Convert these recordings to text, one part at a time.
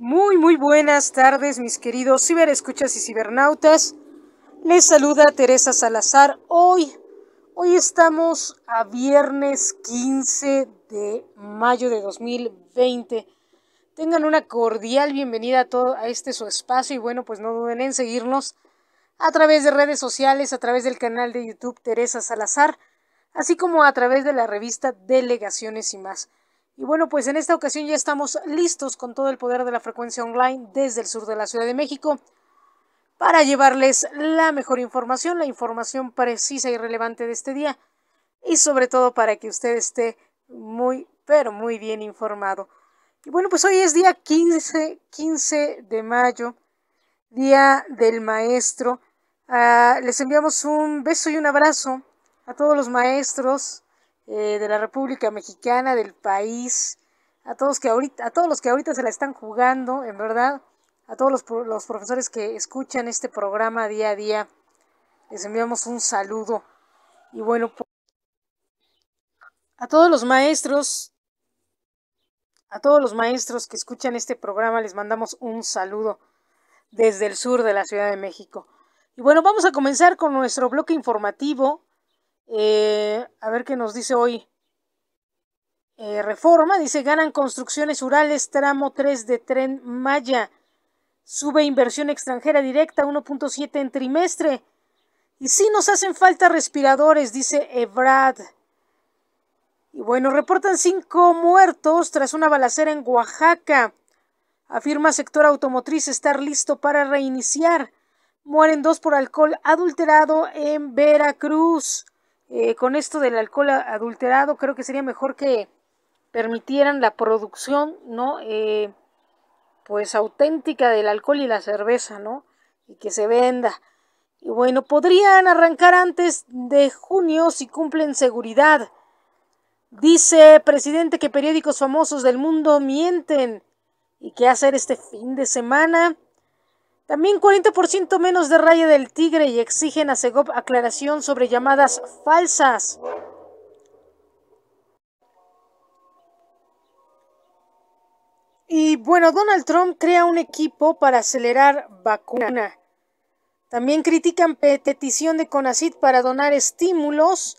Muy, muy buenas tardes, mis queridos ciberescuchas y cibernautas. Les saluda Teresa Salazar. Hoy, hoy estamos a viernes 15 de mayo de 2020. Tengan una cordial bienvenida a todo a este su espacio y bueno, pues no duden en seguirnos a través de redes sociales, a través del canal de YouTube Teresa Salazar, así como a través de la revista Delegaciones y más. Y bueno, pues en esta ocasión ya estamos listos con todo el poder de la frecuencia online desde el sur de la Ciudad de México para llevarles la mejor información, la información precisa y relevante de este día y sobre todo para que usted esté muy, pero muy bien informado. Y bueno, pues hoy es día 15, 15 de mayo, Día del Maestro. Ah, les enviamos un beso y un abrazo a todos los maestros, eh, de la República Mexicana, del país, a todos, que ahorita, a todos los que ahorita se la están jugando, en verdad, a todos los, los profesores que escuchan este programa día a día, les enviamos un saludo. Y bueno, pues, a todos los maestros, a todos los maestros que escuchan este programa, les mandamos un saludo desde el sur de la Ciudad de México. Y bueno, vamos a comenzar con nuestro bloque informativo eh, a ver qué nos dice hoy. Eh, reforma, dice, ganan construcciones Urales tramo 3 de tren Maya. Sube inversión extranjera directa 1.7 en trimestre. Y sí nos hacen falta respiradores, dice Ebrad. Y bueno, reportan cinco muertos tras una balacera en Oaxaca. Afirma sector automotriz estar listo para reiniciar. Mueren dos por alcohol adulterado en Veracruz. Eh, con esto del alcohol adulterado, creo que sería mejor que permitieran la producción, ¿no? Eh, pues auténtica del alcohol y la cerveza, ¿no? Y que se venda. Y bueno, podrían arrancar antes de junio si cumplen seguridad. Dice presidente que periódicos famosos del mundo mienten. ¿Y qué hacer este fin de semana? También 40% menos de Raya del Tigre y exigen a Segov aclaración sobre llamadas falsas. Y bueno, Donald Trump crea un equipo para acelerar vacuna. También critican petición de Conacid para donar estímulos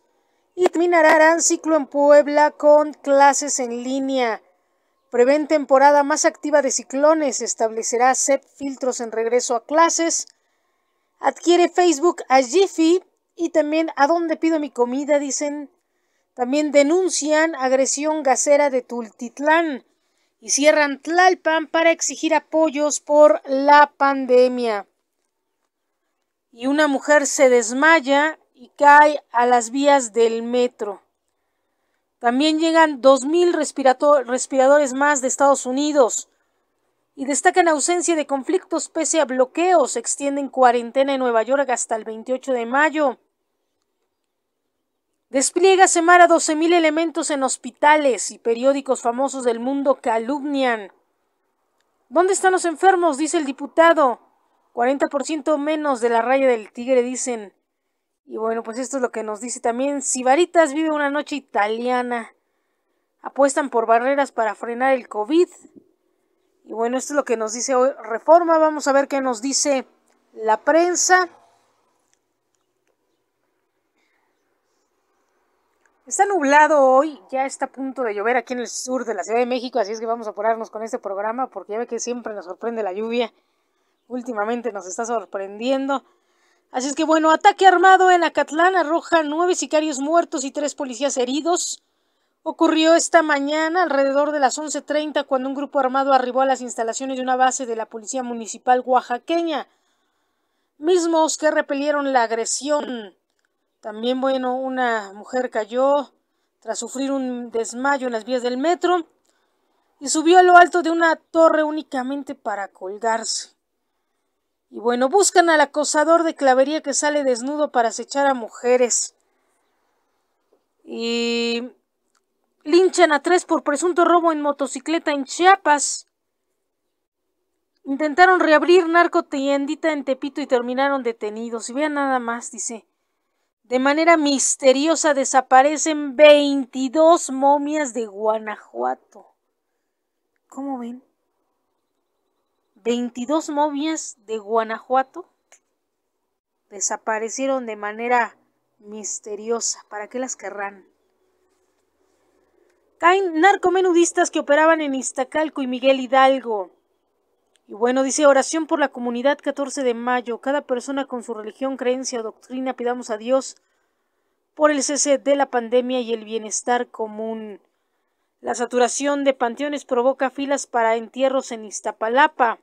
y terminarán ciclo en Puebla con clases en línea. Prevén temporada más activa de ciclones, establecerá SEP filtros en regreso a clases. Adquiere Facebook a Jiffy y también a dónde pido mi comida, dicen. También denuncian agresión gasera de Tultitlán y cierran Tlalpan para exigir apoyos por la pandemia. Y una mujer se desmaya y cae a las vías del metro. También llegan 2.000 respiradores más de Estados Unidos y destacan ausencia de conflictos pese a bloqueos. Extienden cuarentena en Nueva York hasta el 28 de mayo. Despliega Semara 12.000 elementos en hospitales y periódicos famosos del mundo calumnian. ¿Dónde están los enfermos? dice el diputado. 40% menos de la raya del tigre, dicen. Y bueno, pues esto es lo que nos dice también. Sibaritas vive una noche italiana. Apuestan por barreras para frenar el COVID. Y bueno, esto es lo que nos dice hoy Reforma. Vamos a ver qué nos dice la prensa. Está nublado hoy, ya está a punto de llover aquí en el sur de la Ciudad de México, así es que vamos a apurarnos con este programa porque ya ve que siempre nos sorprende la lluvia. Últimamente nos está sorprendiendo. Así es que bueno, ataque armado en Acatlán arroja nueve sicarios muertos y tres policías heridos. Ocurrió esta mañana alrededor de las 11.30 cuando un grupo armado arribó a las instalaciones de una base de la Policía Municipal oaxaqueña, mismos que repelieron la agresión. También, bueno, una mujer cayó tras sufrir un desmayo en las vías del metro y subió a lo alto de una torre únicamente para colgarse. Y bueno, buscan al acosador de clavería que sale desnudo para acechar a mujeres. Y linchan a tres por presunto robo en motocicleta en Chiapas. Intentaron reabrir narcotiendita en Tepito y terminaron detenidos. Y vean nada más, dice. De manera misteriosa desaparecen 22 momias de Guanajuato. ¿Cómo ven? 22 momias de Guanajuato desaparecieron de manera misteriosa. ¿Para qué las querrán? Caen narcomenudistas que operaban en Iztacalco y Miguel Hidalgo. Y bueno, dice oración por la comunidad 14 de mayo. Cada persona con su religión, creencia o doctrina, pidamos a Dios por el cese de la pandemia y el bienestar común. La saturación de panteones provoca filas para entierros en Iztapalapa.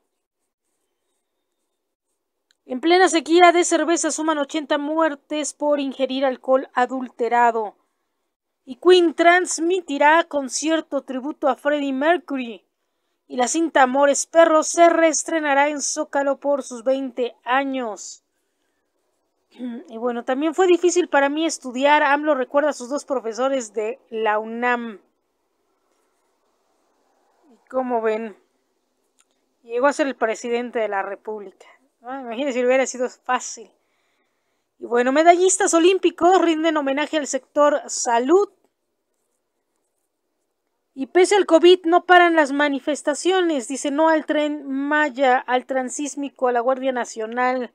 En plena sequía de cerveza suman 80 muertes por ingerir alcohol adulterado. Y Queen transmitirá con cierto tributo a Freddie Mercury. Y la cinta Amores Perros se reestrenará en Zócalo por sus 20 años. Y bueno, también fue difícil para mí estudiar. AMLO recuerda a sus dos profesores de la UNAM. Como ven? Llegó a ser el presidente de la República. Ah, imagínense si hubiera sido fácil. Y bueno, medallistas olímpicos rinden homenaje al sector salud. Y pese al COVID no paran las manifestaciones, dice no al tren Maya, al transísmico, a la Guardia Nacional.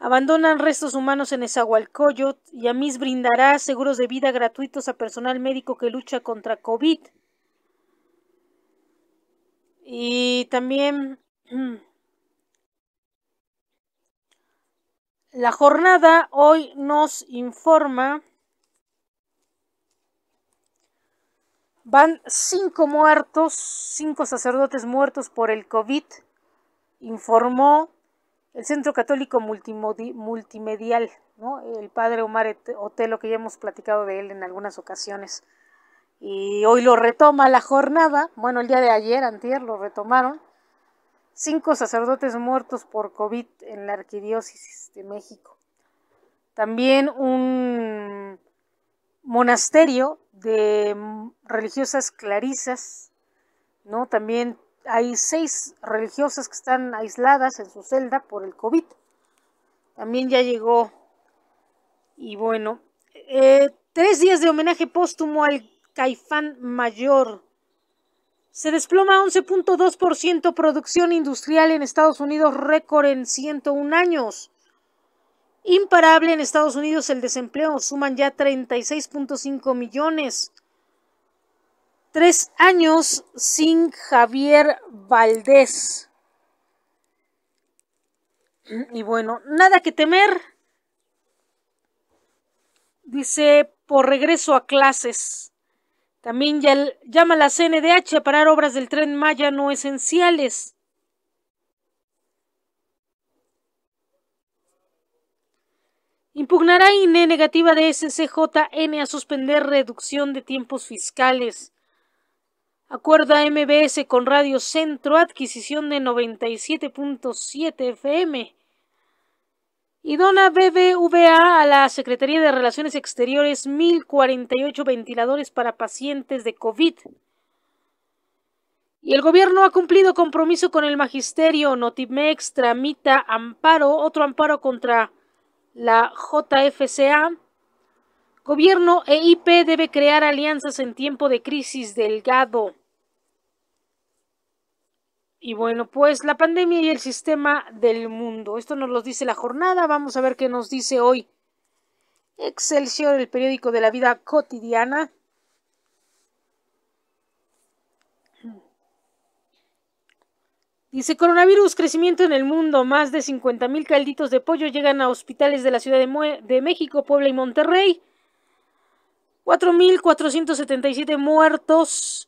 Abandonan restos humanos en Esahualcoyot y a mis brindará seguros de vida gratuitos a personal médico que lucha contra COVID. Y también La jornada hoy nos informa. Van cinco muertos, cinco sacerdotes muertos por el COVID, informó el Centro Católico Multimedial, el padre Omar Otelo, que ya hemos platicado de él en algunas ocasiones. Y hoy lo retoma la jornada, bueno, el día de ayer, antier, lo retomaron cinco sacerdotes muertos por COVID en la Arquidiócesis de México. También un monasterio de religiosas clarisas, ¿no? También hay seis religiosas que están aisladas en su celda por el COVID. También ya llegó. Y bueno, eh, tres días de homenaje póstumo al caifán mayor se desploma 11.2% producción industrial en Estados Unidos, récord en 101 años. Imparable en Estados Unidos el desempleo, suman ya 36.5 millones. Tres años sin Javier Valdés. Y bueno, nada que temer. Dice, por regreso a clases. También llama a la CNDH a parar obras del tren Maya no esenciales. Impugnará INE negativa de SCJN a suspender reducción de tiempos fiscales. Acuerda MBS con Radio Centro adquisición de 97.7 FM y dona BBVA a la Secretaría de Relaciones Exteriores 1048 ventiladores para pacientes de COVID. Y el gobierno ha cumplido compromiso con el magisterio. Notimex tramita amparo, otro amparo contra la JFCA. Gobierno EIP debe crear alianzas en tiempo de crisis delgado. Y bueno, pues la pandemia y el sistema del mundo. Esto nos lo dice la jornada. Vamos a ver qué nos dice hoy. Excelsior, el periódico de la vida cotidiana. Dice coronavirus, crecimiento en el mundo. Más de 50.000 calditos de pollo llegan a hospitales de la Ciudad de, de México, Puebla y Monterrey. 4.477 muertos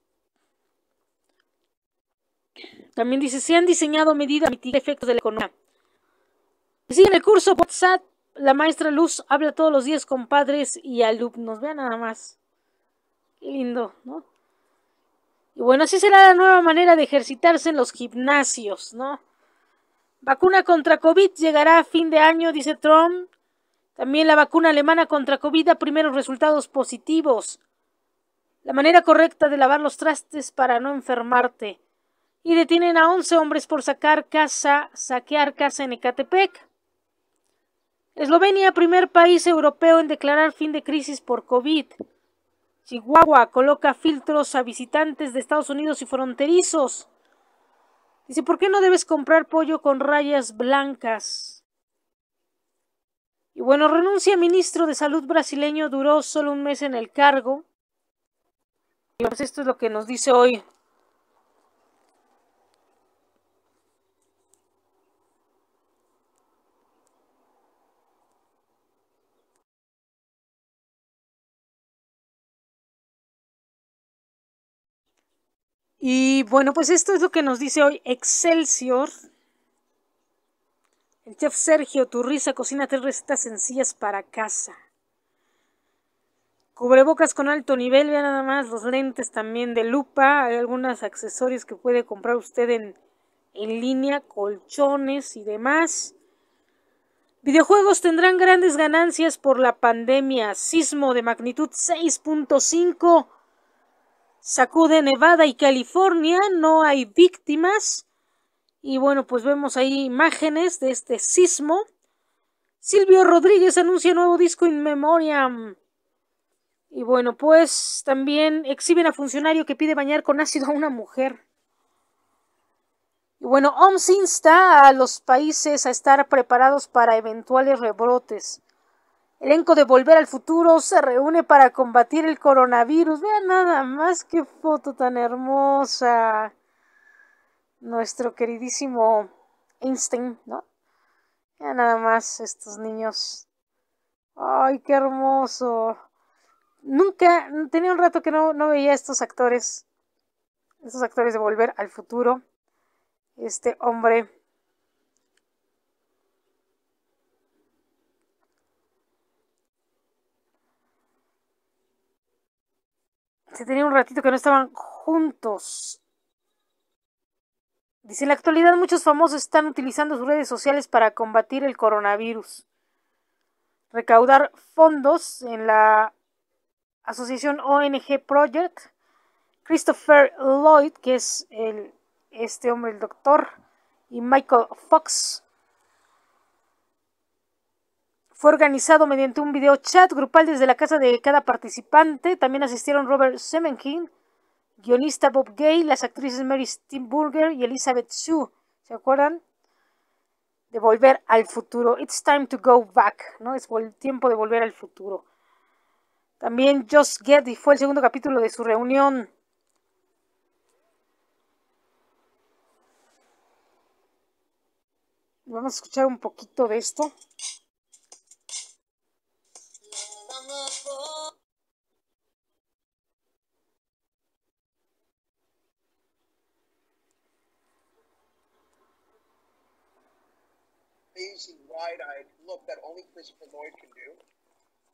También dice, se han diseñado medidas para mitigar efectos de la economía. Sigue pues en el curso WhatsApp. La maestra Luz habla todos los días con padres y alumnos. Vean nada más. Qué lindo, ¿no? Y bueno, así será la nueva manera de ejercitarse en los gimnasios, ¿no? Vacuna contra COVID llegará a fin de año, dice Trump. También la vacuna alemana contra COVID da primeros resultados positivos. La manera correcta de lavar los trastes para no enfermarte y detienen a 11 hombres por sacar casa, saquear casa en Ecatepec. Eslovenia, primer país europeo en declarar fin de crisis por COVID. Chihuahua coloca filtros a visitantes de Estados Unidos y fronterizos. Dice, ¿por qué no debes comprar pollo con rayas blancas? Y bueno, renuncia ministro de salud brasileño, duró solo un mes en el cargo. Y pues esto es lo que nos dice hoy Y bueno, pues esto es lo que nos dice hoy Excelsior. El chef Sergio Turriza cocina tres recetas sencillas para casa. Cubrebocas con alto nivel, vean nada más los lentes también de lupa. Hay algunos accesorios que puede comprar usted en, en línea, colchones y demás. Videojuegos tendrán grandes ganancias por la pandemia. Sismo de magnitud 6.5 sacude Nevada y California, no hay víctimas. Y bueno, pues vemos ahí imágenes de este sismo. Silvio Rodríguez anuncia nuevo disco In Memoriam. Y bueno, pues también exhiben a funcionario que pide bañar con ácido a una mujer. Y bueno, OMS insta a los países a estar preparados para eventuales rebrotes. Elenco de Volver al Futuro se reúne para combatir el coronavirus. Vean nada más qué foto tan hermosa. Nuestro queridísimo Einstein, ¿no? Vean nada más estos niños. Ay, qué hermoso. Nunca, tenía un rato que no, no veía a estos actores. Estos actores de Volver al Futuro. Este hombre Se tenía un ratito que no estaban juntos. Dice, en la actualidad muchos famosos están utilizando sus redes sociales para combatir el coronavirus. Recaudar fondos en la asociación ONG Project. Christopher Lloyd, que es el, este hombre, el doctor, y Michael Fox, fue organizado mediante un video chat grupal desde la casa de cada participante. También asistieron Robert Semenkin, guionista Bob Gay, las actrices Mary Steenburger y Elizabeth Sue. ¿Se acuerdan? De volver al futuro. It's time to go back, ¿no? Es el tiempo de volver al futuro. También Just Getty fue el segundo capítulo de su reunión. Vamos a escuchar un poquito de esto. crazy, wide-eyed look that only Christopher Lloyd can do.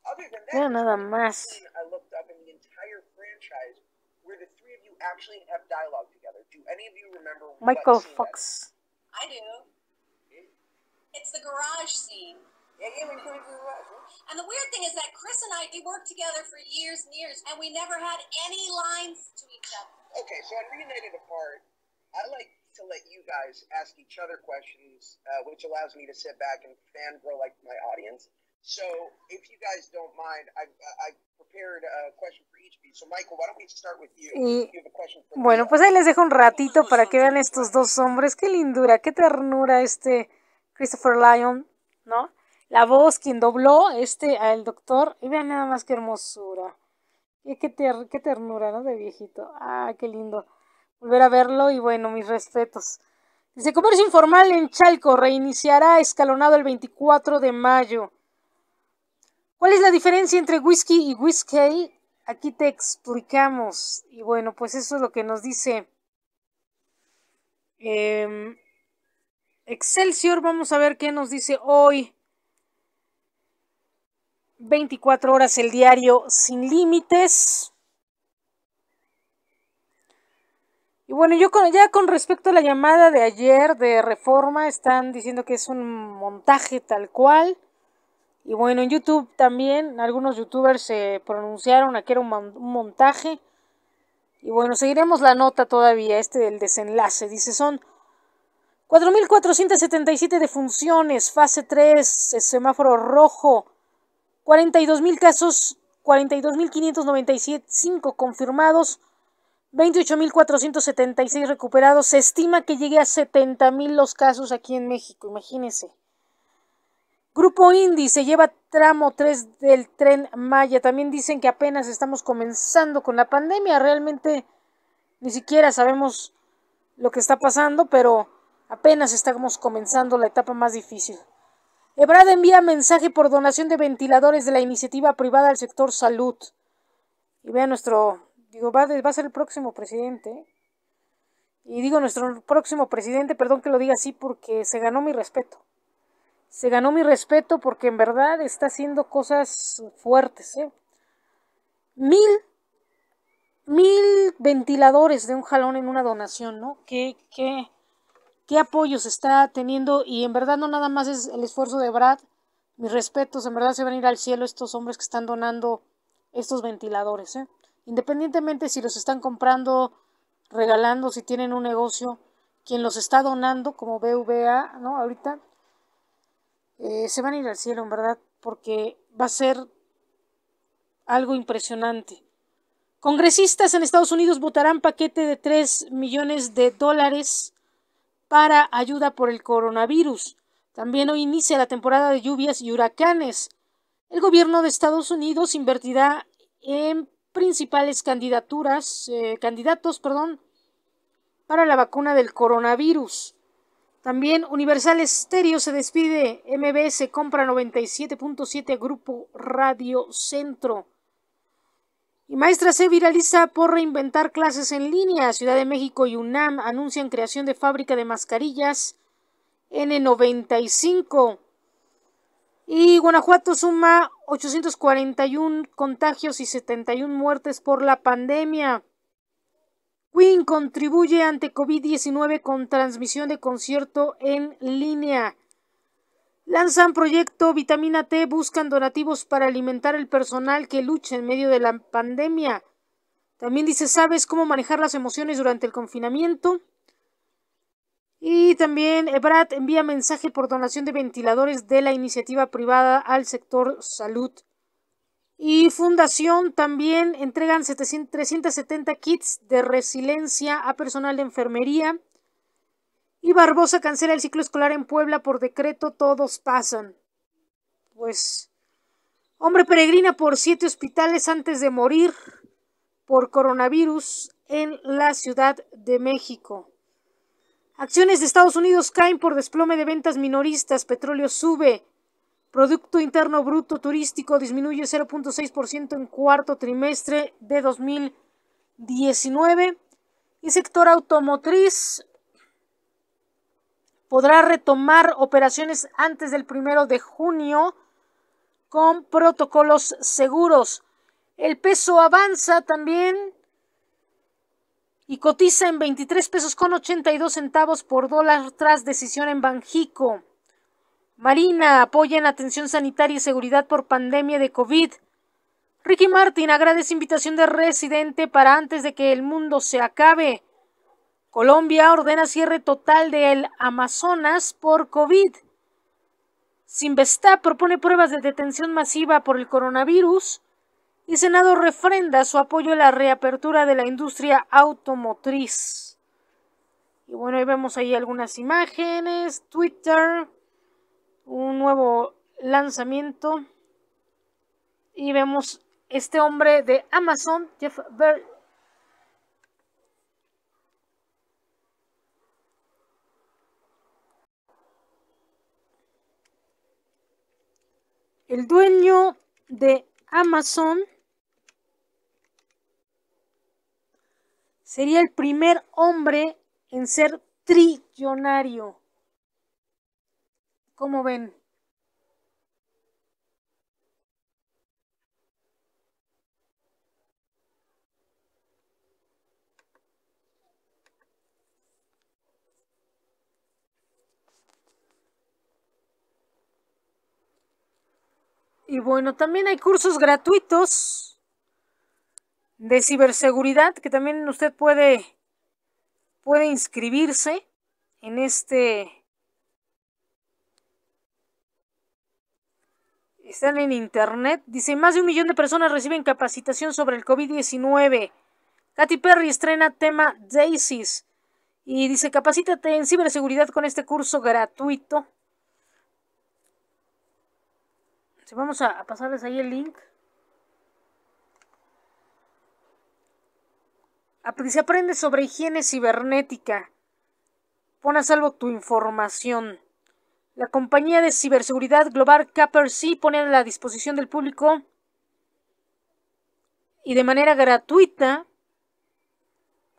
Other than that, yeah, I looked up in the entire franchise where the three of you actually have dialogue together. Do any of you remember Michael Fox? I do. It's the garage scene. Yeah, yeah, we the garage. And the weird thing is that Chris and I we worked together for years and years, and we never had any lines to each other. Okay, so on Reunited Apart, I like to let you guys ask each other questions, uh, which allows me to sit back and fangirl like my audience. So, if you guys don't mind, I've, I've prepared a question for each of you. So, Michael, why don't we start with you? Y, you have a question for bueno, me. pues ahí les dejo un ratito para que vean estos dos hombres. Qué lindura, qué ternura este Christopher Lyon, ¿no? La voz, quien dobló este al doctor. Y vean nada más qué hermosura. Y qué, ter qué ternura, ¿no? De viejito. Ah, qué lindo volver a verlo y bueno, mis respetos. Dice comercio informal en Chalco reiniciará escalonado el 24 de mayo. ¿Cuál es la diferencia entre whisky y whisky? Aquí te explicamos. Y bueno, pues eso es lo que nos dice em, Excelsior. Vamos a ver qué nos dice hoy. 24 horas el diario sin límites. Y bueno, yo ya con respecto a la llamada de ayer de reforma, están diciendo que es un montaje tal cual. Y bueno, en YouTube también algunos youtubers se pronunciaron a que era un, montaje. Y bueno, seguiremos la nota todavía, este del desenlace. Dice, son 4.477 defunciones, fase 3, semáforo rojo, 42.000 casos, cinco confirmados, 28.476 recuperados. Se estima que llegue a 70.000 los casos aquí en México, imagínense. Grupo Indy se lleva tramo 3 del tren Maya. También dicen que apenas estamos comenzando con la pandemia. Realmente ni siquiera sabemos lo que está pasando, pero apenas estamos comenzando la etapa más difícil. Ebrada envía mensaje por donación de ventiladores de la iniciativa privada al sector salud. Y vea nuestro digo, va, a ser el próximo presidente. Y digo nuestro próximo presidente, perdón que lo diga así, porque se ganó mi respeto. Se ganó mi respeto porque en verdad está haciendo cosas fuertes. ¿eh? Mil, mil ventiladores de un jalón en una donación, ¿no? ¿Qué, qué, qué apoyos está teniendo? Y en verdad no nada más es el esfuerzo de Brad. Mis respetos, en verdad se van a ir al cielo estos hombres que están donando estos ventiladores. ¿eh? Independientemente si los están comprando, regalando, si tienen un negocio, quien los está donando, como BVA, ¿no? Ahorita, eh, se van a ir al cielo, en verdad, porque va a ser algo impresionante. Congresistas en Estados Unidos votarán paquete de 3 millones de dólares para ayuda por el coronavirus. También hoy inicia la temporada de lluvias y huracanes. El gobierno de Estados Unidos invertirá en principales candidaturas, eh, candidatos, perdón, para la vacuna del coronavirus. También Universal Estéreo se despide, MBS compra 97.7 Grupo Radio Centro. Y maestra se viraliza por reinventar clases en línea. Ciudad de México y UNAM anuncian creación de fábrica de mascarillas N95. Y Guanajuato suma 841 contagios y 71 muertes por la pandemia. Queen contribuye ante COVID-19 con transmisión de concierto en línea. Lanzan proyecto Vitamina T, buscan donativos para alimentar el personal que lucha en medio de la pandemia. También dice, ¿sabes cómo manejar las emociones durante el confinamiento? Y también Ebrat eh, envía mensaje por donación de ventiladores de la iniciativa privada al sector salud. Y Fundación también entregan 370 kits de resiliencia a personal de enfermería. Y Barbosa cancela el ciclo escolar en Puebla por decreto todos pasan. Pues hombre peregrina por siete hospitales antes de morir por coronavirus en la Ciudad de México. Acciones de Estados Unidos caen por desplome de ventas minoristas, petróleo sube, Producto Interno Bruto Turístico disminuye 0.6% en cuarto trimestre de 2019 y sector automotriz podrá retomar operaciones antes del primero de junio con protocolos seguros. El peso avanza también y cotiza en 23 pesos con 82 centavos por dólar tras decisión en Banjico. Marina apoya en atención sanitaria y seguridad por pandemia de COVID. Ricky Martin agradece invitación de residente para antes de que el mundo se acabe. Colombia ordena cierre total del Amazonas por COVID. Sinvestá propone pruebas de detención masiva por el coronavirus y Senado refrenda su apoyo a la reapertura de la industria automotriz. Y bueno, ahí vemos ahí algunas imágenes, Twitter, un nuevo lanzamiento y vemos este hombre de Amazon, Jeff Bezos, El dueño de Amazon Sería el primer hombre en ser trillonario. ¿Cómo ven? Y bueno, también hay cursos gratuitos de ciberseguridad, que también usted puede, puede inscribirse en este... Están en internet. Dice, más de un millón de personas reciben capacitación sobre el COVID-19. Katy Perry estrena tema Daisies. Y dice, capacítate en ciberseguridad con este curso gratuito. Vamos a, pasarles ahí el link. Ah, Se aprende sobre higiene cibernética. Pon a salvo tu información. La compañía de ciberseguridad global C pone a la disposición del público y de manera gratuita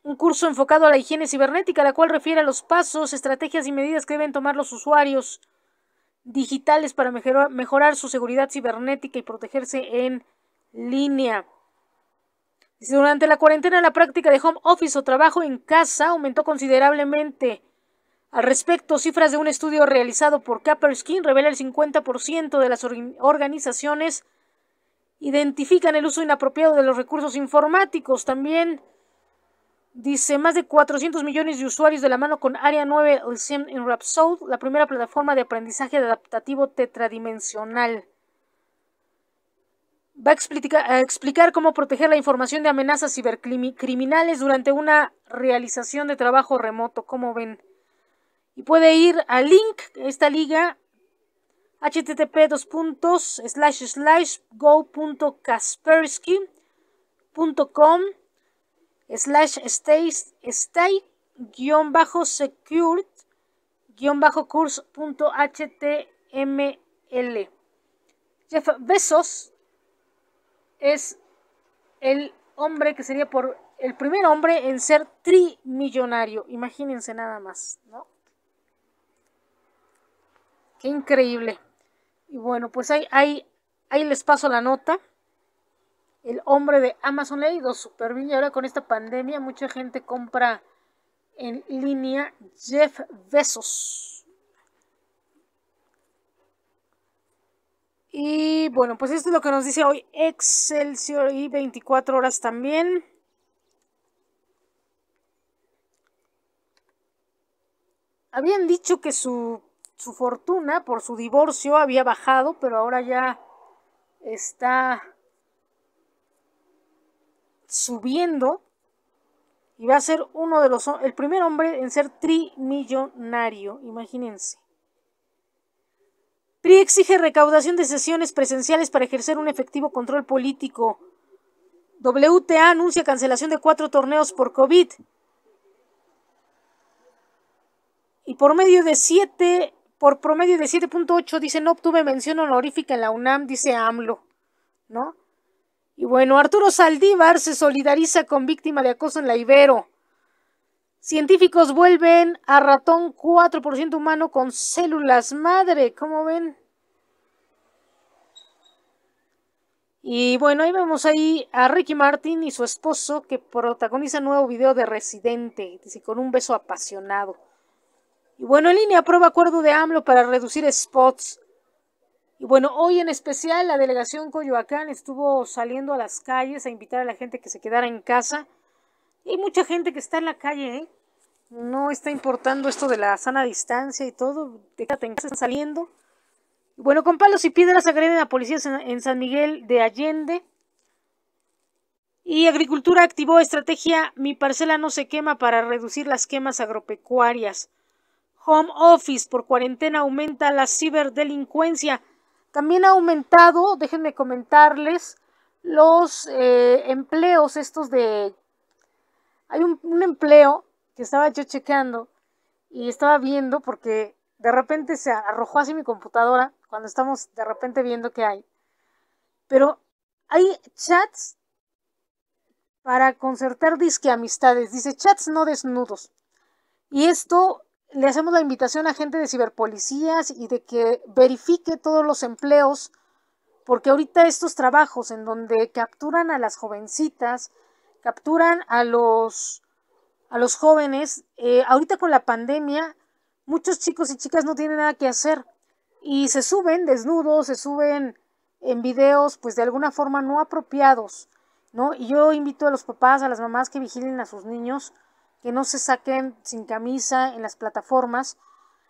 un curso enfocado a la higiene cibernética, la cual refiere a los pasos, estrategias y medidas que deben tomar los usuarios digitales para mejorar su seguridad cibernética y protegerse en línea durante la cuarentena la práctica de home office o trabajo en casa aumentó considerablemente. Al respecto, cifras de un estudio realizado por Caperskin revela el 50% de las organizaciones identifican el uso inapropiado de los recursos informáticos. También dice más de 400 millones de usuarios de la mano con Área 9 e en Rapsold, la primera plataforma de aprendizaje adaptativo tetradimensional va a explicar cómo proteger la información de amenazas cibercriminales durante una realización de trabajo remoto, como ven. Y puede ir al link, esta liga, http go.kaspersky.com slash stay, bajo secured Jeff Besos es el hombre que sería por el primer hombre en ser trimillonario. Imagínense nada más, ¿no? Qué increíble. Y bueno, pues ahí, ahí les paso la nota. El hombre de Amazon le ha ido ahora con esta pandemia mucha gente compra en línea Jeff Bezos. Y bueno, pues esto es lo que nos dice hoy Excelsior y 24 horas también. Habían dicho que su, fortuna por su divorcio había bajado, pero ahora ya está subiendo y va a ser uno de los el primer hombre en ser trimillonario, imagínense. PRI exige recaudación de sesiones presenciales para ejercer un efectivo control político. WTA anuncia cancelación de cuatro torneos por COVID. Y por medio de siete, por promedio de 7.8, dice no obtuve mención honorífica en la UNAM, dice AMLO, ¿no? Y bueno, Arturo Saldívar se solidariza con víctima de acoso en la Ibero. Científicos vuelven a ratón 4% humano con células madre. ¿Cómo ven? Y bueno, ahí vemos ahí a Ricky Martin y su esposo que protagoniza nuevo video de Residente, dice, con un beso apasionado. Y bueno, en línea prueba acuerdo de AMLO para reducir spots. Y bueno, hoy en especial la delegación Coyoacán estuvo saliendo a las calles a invitar a la gente que se quedara en casa. Y mucha gente que está en la calle, ¿eh? no está importando esto de la sana distancia y todo, de que están saliendo. Bueno, con palos y piedras agreden a policías en, San Miguel de Allende. Y Agricultura activó estrategia Mi parcela no se quema para reducir las quemas agropecuarias. Home Office por cuarentena aumenta la ciberdelincuencia. También ha aumentado, déjenme comentarles, los eh, empleos estos de... Hay un empleo que estaba yo chequeando y estaba viendo porque de repente se arrojó así mi computadora cuando estamos de repente viendo qué hay. Pero hay chats para concertar disque amistades. Dice chats no desnudos. Y esto le hacemos la invitación a gente de ciberpolicías y de que verifique todos los empleos, porque ahorita estos trabajos en donde capturan a las jovencitas, capturan a los a los jóvenes. Eh, ahorita con la pandemia, muchos chicos y chicas no tienen nada que hacer y se suben desnudos, se suben en videos, pues de alguna forma no apropiados, ¿no? Y yo invito a los papás, a las mamás que vigilen a sus niños, que no se saquen sin camisa en las plataformas.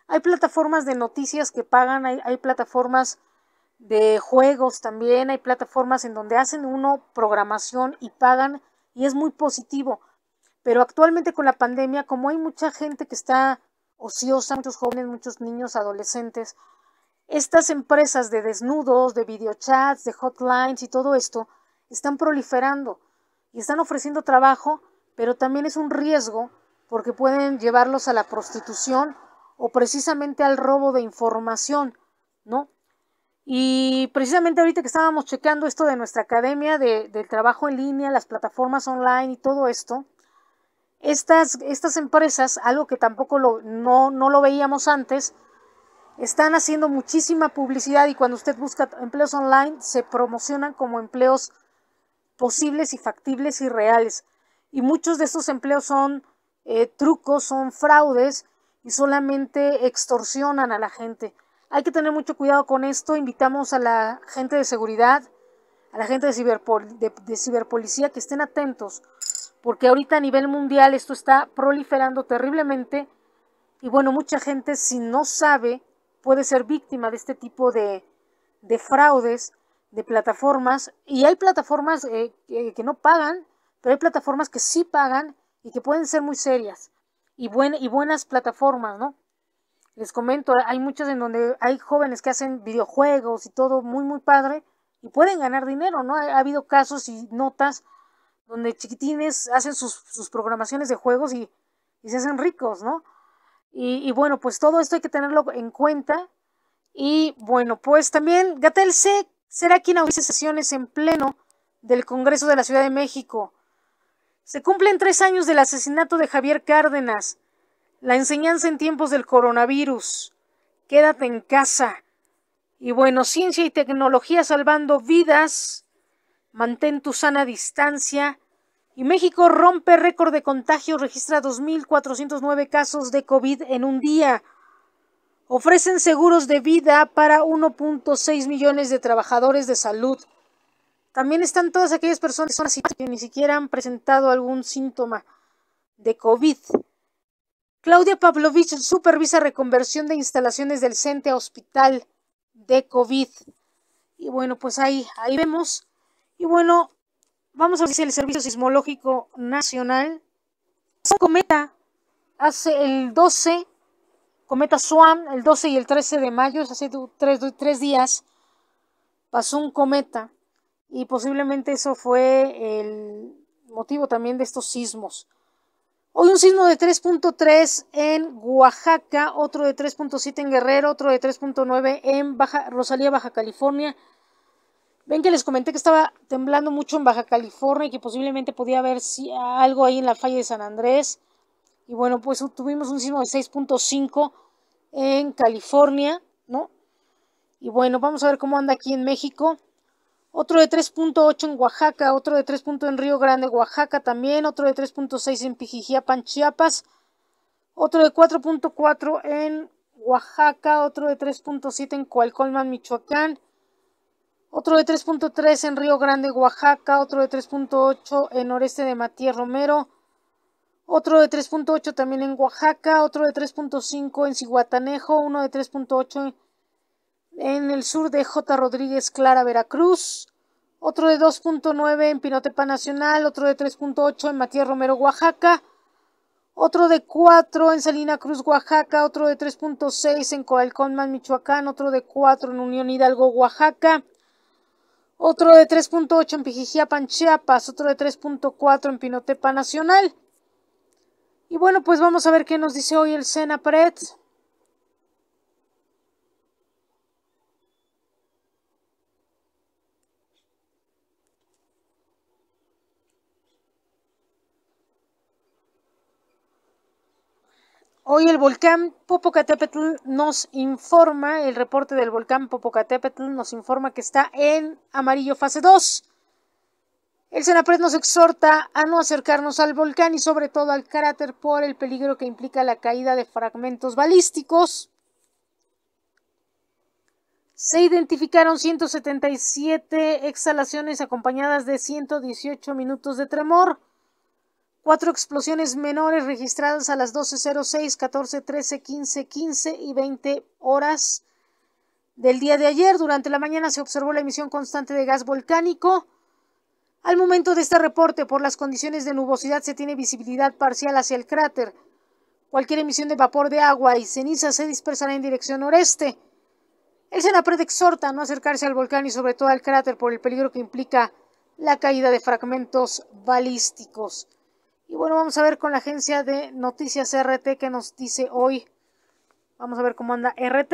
Hay plataformas de noticias que pagan, hay, hay plataformas de juegos también, hay plataformas en donde hacen uno programación y pagan y es muy positivo. Pero actualmente con la pandemia, como hay mucha gente que está ociosa, muchos jóvenes, muchos niños, adolescentes, estas empresas de desnudos, de videochats, de hotlines y todo esto están proliferando y están ofreciendo trabajo, pero también es un riesgo porque pueden llevarlos a la prostitución o precisamente al robo de información, ¿no? Y precisamente ahorita que estábamos checando esto de nuestra academia, de, del trabajo en línea, las plataformas online y todo esto, estas, empresas, algo que tampoco lo, no, lo veíamos antes, están haciendo muchísima publicidad y cuando usted busca empleos online se promocionan como empleos posibles y factibles y reales. Y muchos de estos empleos son eh, trucos, son fraudes y solamente extorsionan a la gente. Hay que tener mucho cuidado con esto. Invitamos a la gente de seguridad, a la gente de, de, de ciberpolicía que estén atentos porque ahorita a nivel mundial esto está proliferando terriblemente y bueno, mucha gente si no sabe puede ser víctima de este tipo de, fraudes, de plataformas y hay plataformas eh, que no pagan, pero hay plataformas que sí pagan y que pueden ser muy serias y, buenas plataformas, ¿no? Les comento, hay muchas en donde hay jóvenes que hacen videojuegos y todo muy, muy padre y pueden ganar dinero, ¿no? ha habido casos y notas donde chiquitines hacen sus, programaciones de juegos y, se hacen ricos, ¿no? Y, bueno, pues todo esto hay que tenerlo en cuenta. Y bueno, pues también Gatel será quien audice sesiones en pleno del Congreso de la Ciudad de México. Se cumplen tres años del asesinato de Javier Cárdenas. La enseñanza en tiempos del coronavirus. Quédate en casa. Y bueno, ciencia y tecnología salvando vidas mantén tu sana distancia. Y México rompe récord de contagios, registra 2.409 casos de COVID en un día. Ofrecen seguros de vida para 1.6 millones de trabajadores de salud. También están todas aquellas personas que ni siquiera han presentado algún síntoma de COVID. Claudia Pavlovich supervisa reconversión de instalaciones del CENTE a hospital de COVID. Y bueno, pues ahí, ahí vemos y bueno, vamos a ver si el Servicio Sismológico Nacional. Un cometa hace el 12, cometa Swan, el 12 y el 13 de mayo, hace tres, días, pasó un cometa y posiblemente eso fue el motivo también de estos sismos. Hoy un sismo de 3.3 en Oaxaca, otro de 3.7 en Guerrero, otro de 3.9 en Baja, Rosalía, Baja California, Ven que les comenté que estaba temblando mucho en Baja California y que posiblemente podía haber algo ahí en la falla de San Andrés. Y bueno, pues tuvimos un sismo de 6.5 en California, ¿no? Y bueno, vamos a ver cómo anda aquí en México. Otro de 3.8 en Oaxaca, otro de 3.0 en Río Grande, Oaxaca también, otro de 3.6 en Pijijiapan, Chiapas, otro de 4.4 en Oaxaca, otro de 3.7 en Coalcolman, Michoacán, otro de 3.3 en Río Grande, Oaxaca, otro de 3.8 en Noreste de Matías Romero, otro de 3.8 también en Oaxaca, otro de 3.5 en Ciguatanejo, uno de 3.8 en el sur de J. Rodríguez Clara, Veracruz, otro de 2.9 en Pinotepa Nacional, otro de 3.8 en Matías Romero, Oaxaca, otro de 4 en Salina Cruz, Oaxaca, otro de 3.6 en Coalcón, Michoacán, otro de 4 en Unión Hidalgo, Oaxaca, otro de 3.8 en Pijijiapan, Chiapas, otro de 3.4 en Pinotepa Nacional. Y bueno, pues vamos a ver qué nos dice hoy el Senapret. Hoy el volcán Popocatépetl nos informa, el reporte del volcán Popocatépetl nos informa que está en amarillo fase 2. El cenapred nos exhorta a no acercarnos al volcán y sobre todo al cráter por el peligro que implica la caída de fragmentos balísticos. Se identificaron 177 exhalaciones acompañadas de 118 minutos de tremor. Cuatro explosiones menores registradas a las 12.06, 14.13, 15.15 y 20 horas del día de ayer. Durante la mañana se observó la emisión constante de gas volcánico. Al momento de este reporte, por las condiciones de nubosidad, se tiene visibilidad parcial hacia el cráter. Cualquier emisión de vapor de agua y ceniza se dispersará en dirección noreste. El cenapred exhorta a no acercarse al volcán y sobre todo al cráter por el peligro que implica la caída de fragmentos balísticos. Y bueno, vamos a ver con la agencia de noticias RT que nos dice hoy. Vamos a ver cómo anda RT.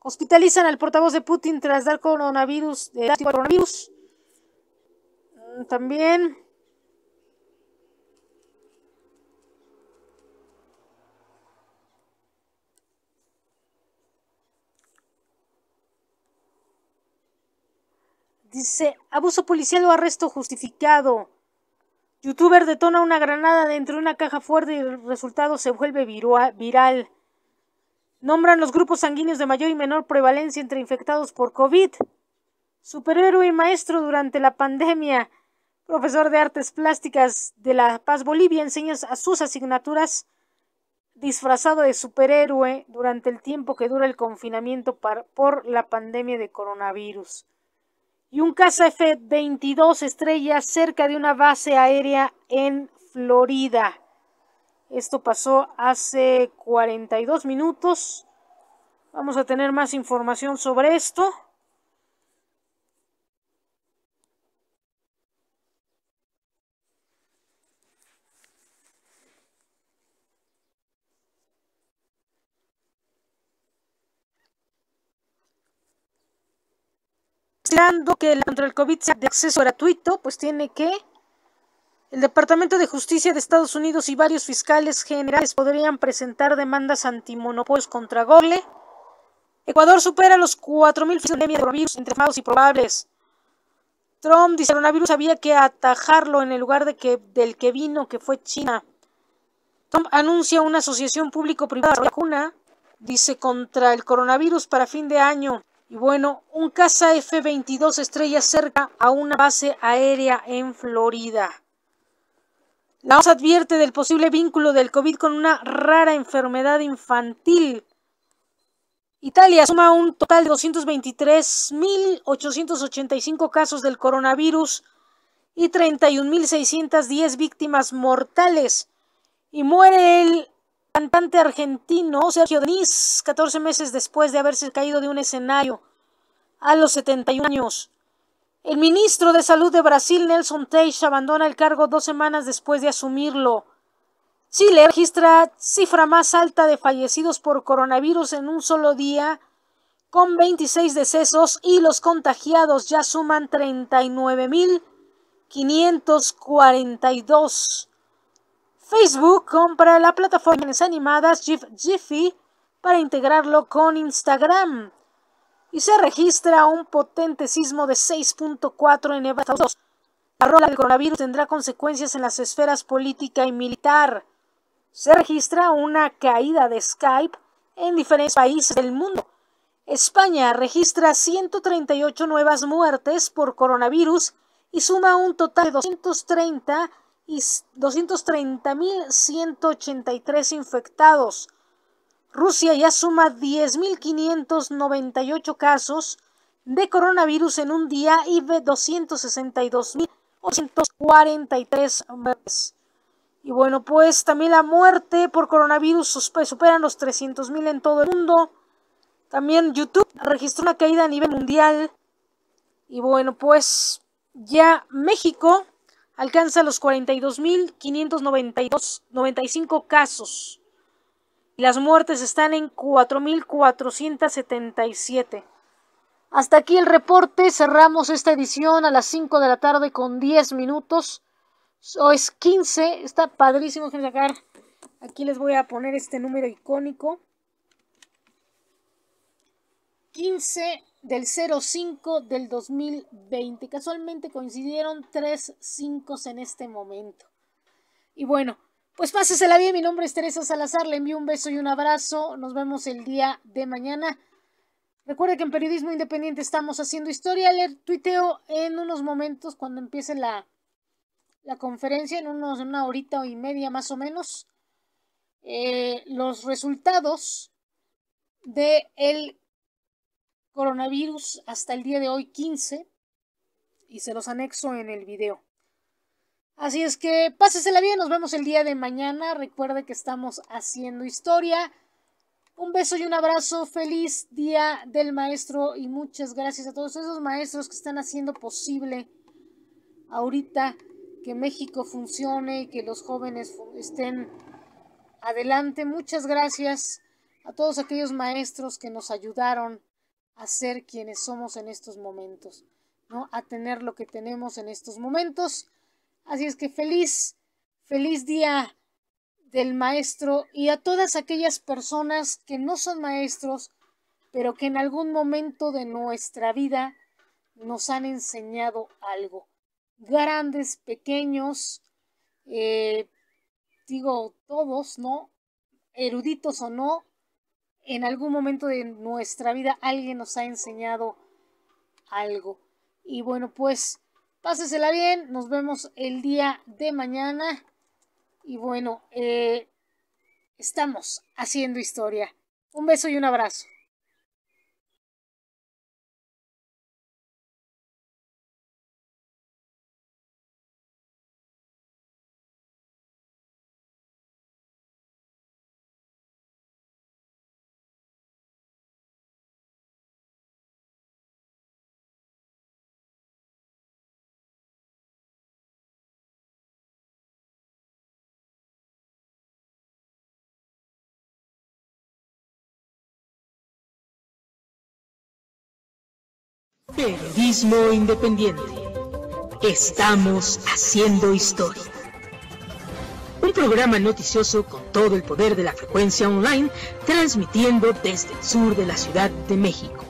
Hospitalizan al portavoz de Putin tras dar coronavirus. Eh, de coronavirus. Mm, también. Dice, abuso policial o arresto justificado. Youtuber detona una granada dentro de una caja fuerte y el resultado se vuelve viral. Nombran los grupos sanguíneos de mayor y menor prevalencia entre infectados por COVID. Superhéroe y maestro durante la pandemia. Profesor de artes plásticas de La Paz, Bolivia, enseña a sus asignaturas disfrazado de superhéroe durante el tiempo que dura el confinamiento por la pandemia de coronavirus y un caza F-22 estrellas cerca de una base aérea en Florida. Esto pasó hace 42 minutos. Vamos a tener más información sobre esto. considerando que el contra COVID sea de acceso gratuito, pues tiene que el Departamento de Justicia de Estados Unidos y varios fiscales generales podrían presentar demandas antimonopolios contra Google. Ecuador supera los 4.000 fiscales de coronavirus entre famosos y probables. Trump dice el coronavirus había que atajarlo en el lugar de que, del que vino, que fue China. Trump anuncia una asociación público-privada de vacuna, dice, contra el coronavirus para fin de año. Y bueno, un caza F-22 estrella cerca a una base aérea en Florida. La OMS advierte del posible vínculo del COVID con una rara enfermedad infantil. Italia suma un total de 223.885 casos del coronavirus y 31.610 víctimas mortales. Y muere el cantante argentino Sergio Denis, 14 meses después de haberse caído de un escenario a los 71 años. El ministro de Salud de Brasil, Nelson Teixeira abandona el cargo dos semanas después de asumirlo. Chile registra cifra más alta de fallecidos por coronavirus en un solo día, con 26 decesos y los contagiados ya suman 39.542. Facebook compra la plataforma de animadas Jiffy para integrarlo con Instagram. Y se registra un potente sismo de 6.4 en Nevada. La rola del coronavirus tendrá consecuencias en las esferas política y militar. Se registra una caída de Skype en diferentes países del mundo. España registra 138 nuevas muertes por coronavirus y suma un total de 230 230.183 infectados. Rusia ya suma 10.598 casos de coronavirus en un día y ve 262.843 muertes. Y bueno, pues también la muerte por coronavirus superan los 300.000 en todo el mundo. También YouTube registró una caída a nivel mundial. Y bueno, pues ya México alcanza los 42.592.95 casos. Y las muertes están en 4.477. Hasta aquí el reporte. Cerramos esta edición a las 5 de la tarde con 10 minutos. O es 15. Está padrísimo que sacar. Aquí les voy a poner este número icónico. 15 del 05 del 2020. Casualmente coincidieron tres 5 en este momento. Y bueno, pues pásesela bien. Mi nombre es Teresa Salazar. Le envío un beso y un abrazo. Nos vemos el día de mañana. Recuerde que en Periodismo Independiente estamos haciendo historia. Le tuiteo en unos momentos cuando empiece la, la conferencia, en unos, una horita y media más o menos, eh, los resultados de el coronavirus hasta el día de hoy 15 y se los anexo en el video. Así es que pásesela bien, nos vemos el día de mañana. Recuerde que estamos haciendo historia. Un beso y un abrazo, feliz día del maestro y muchas gracias a todos esos maestros que están haciendo posible ahorita que México funcione y que los jóvenes estén adelante. Muchas gracias a todos aquellos maestros que nos ayudaron a ser quienes somos en estos momentos, ¿no? A tener lo que tenemos en estos momentos. Así es que feliz, feliz día del maestro y a todas aquellas personas que no son maestros, pero que en algún momento de nuestra vida nos han enseñado algo. Grandes, pequeños, eh, digo todos, ¿no? Eruditos o no, en algún momento de nuestra vida alguien nos ha enseñado algo. Y bueno, pues pásesela bien, nos vemos el día de mañana. Y bueno, eh, estamos haciendo historia. Un beso y un abrazo. Periodismo independiente. Estamos haciendo historia. Un programa noticioso con todo el poder de la frecuencia online, transmitiendo desde el sur de la Ciudad de México.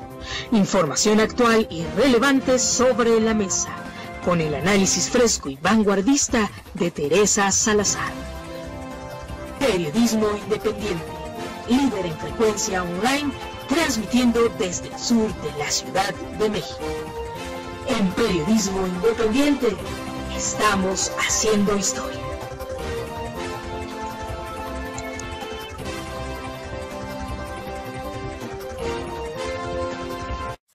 Información actual y relevante sobre la mesa, con el análisis fresco y vanguardista de Teresa Salazar. Periodismo independiente, líder en frecuencia online transmitiendo desde el sur de la Ciudad de México. En periodismo independiente, estamos haciendo historia.